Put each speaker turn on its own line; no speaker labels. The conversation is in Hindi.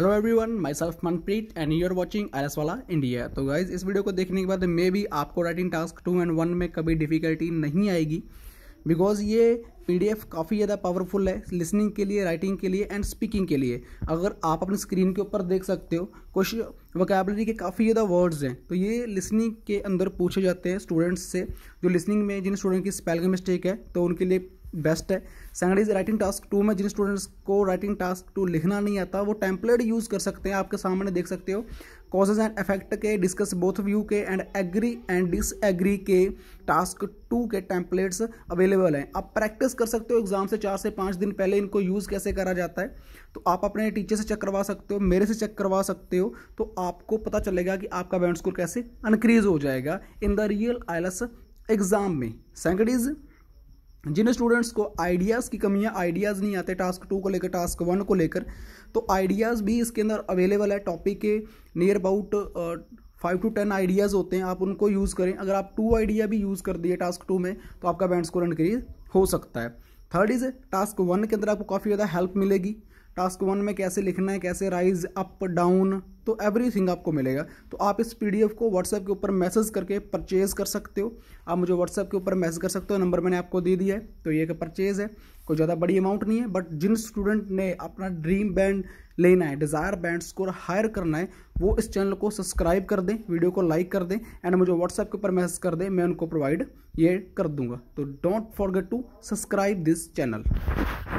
hello everyone myself Manpreet and you are watching S वाला इंडिया तो गाइज इस वीडियो को देखने के बाद मे बी आपको writing task two and one में कभी डिफिकल्टी नहीं आएगी बिकॉज ये पीडीएफ काफ़ी ज़्यादा पावरफुल है लिसनिंग के लिए राइटिंग के लिए एंड स्पीकिंग के लिए अगर आप अपनी स्क्रीन के ऊपर देख सकते हो कुछ वोकेबलरी के काफ़ी ज़्यादा वर्ड्स हैं तो ये लिसनिंग के अंदर पूछे जाते हैं स्टूडेंट्स से जो लिसनिंग में जिन स्टूडेंट की स्पेलिंग मिस्टेक है तो उनके लिए बेस्ट है second is writing task two में जिन स्टूडेंट्स को राइटिंग टास्क टू लिखना नहीं आता वो टेम्पलेट यूज़ कर सकते हैं आपके सामने देख सकते हो कॉजेज एंड इफेक्ट के डिस्कस बोथ व्यू के एंड एग्री एंड डिसएग्री के टास्क टू के टेम्पलेट्स अवेलेबल हैं आप प्रैक्टिस कर सकते हो एग्जाम से चार से पाँच दिन पहले इनको यूज़ कैसे करा जाता है तो आप अपने टीचर से चेक करवा सकते हो मेरे से चेक करवा सकते हो तो आपको पता चलेगा कि आपका बैंड स्कोर कैसे इनक्रीज हो जाएगा in the real IELTS exam में सेकंड इज़ जिन स्टूडेंट्स को आइडियाज़ की कमी है आइडियाज़ नहीं आते टास्क टू को लेकर टास्क वन को लेकर तो आइडियाज़ भी इसके अंदर अवेलेबल है टॉपिक के near about five to ten ideas होते हैं आप उनको यूज़ करें अगर आप टू आइडिया भी यूज़ कर दिए टास्क टू में तो आपका बैंड स्कोर इनक्रीज हो सकता है थर्ड इज टास्क वन के अंदर आपको काफ़ी ज़्यादा हेल्प मिलेगी टास्क वन में कैसे लिखना है कैसे राइज अप डाउन तो एवरीथिंग आपको मिलेगा तो आप इस पीडीएफ को व्हाट्सएप के ऊपर मैसेज करके परचेज कर सकते हो आप मुझे व्हाट्सएप के ऊपर मैसेज कर सकते हो नंबर मैंने आपको दे दिया है तो ये परचेज है कोई ज़्यादा बड़ी अमाउंट नहीं है बट जिन स्टूडेंट ने अपना ड्रीम बैंड लेना है डिज़ायर बैंड स्कोर हायर करना है वो इस चैनल को सब्सक्राइब कर दें वीडियो को लाइक कर दें एंड मुझे व्हाट्सएप के ऊपर मैसेज कर दें मैं उनको प्रोवाइड ये कर दूंगा तो don't forget to subscribe this channel